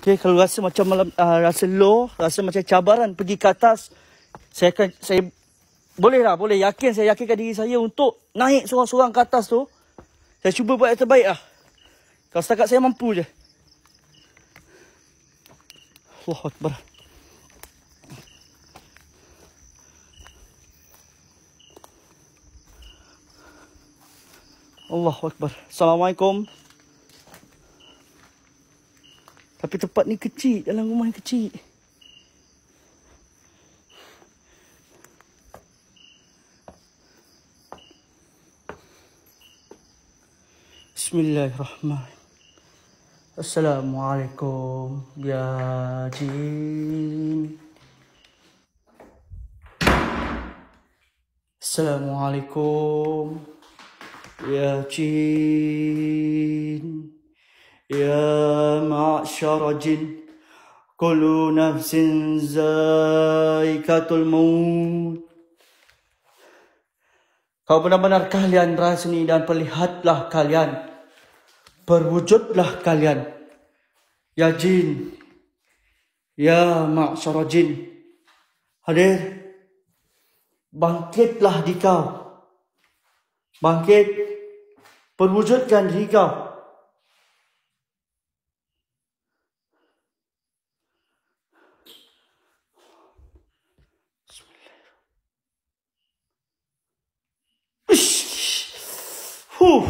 Okay, kalau rasa macam malam, uh, rasa low, rasa macam cabaran pergi ke atas, saya akan, saya, bolehlah boleh. Yakin, saya yakinkan diri saya untuk naik seorang-seorang ke atas tu. Saya cuba buat yang terbaik lah. Kalau setakat saya mampu je. Allah Akbar. Allah Akbar. Assalamualaikum. Tapi tempat ni kecil, dalam rumah ni kecil. Bismillahirrahmanirrahim. Assalamualaikum Ya Jin Assalamualaikum Ya Jin يا معشر جن كل نفس زائكة الموت Kau benar-benar kalian rasni dan perlihatlah kalian. Berwujudlah kalian. Ya jin. Ya maksara jin. Hadir. Bangkitlah di kau. Bangkit. Perwujudkan di kau. Whew.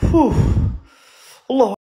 Whew. Allah